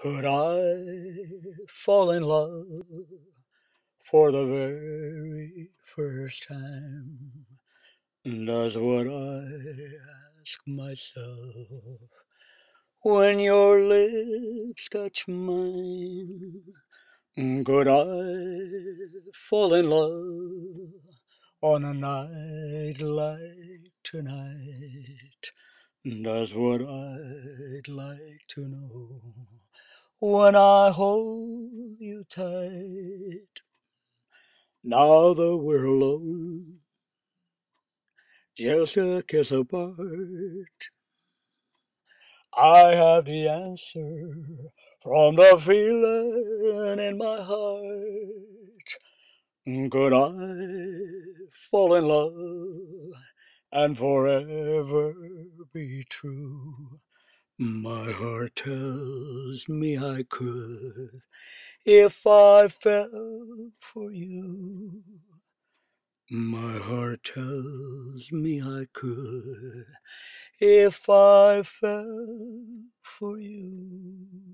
Could I fall in love for the very first time? That's what I ask myself when your lips touch mine. Could I fall in love on a night like tonight? That's what I'd like to know when I hold you tight. Now that we're alone, just a kiss apart, I have the answer from the feeling in my heart. Could I fall in love and forever be true? My heart tells me I could if I fell for you. My heart tells me I could if I fell for you.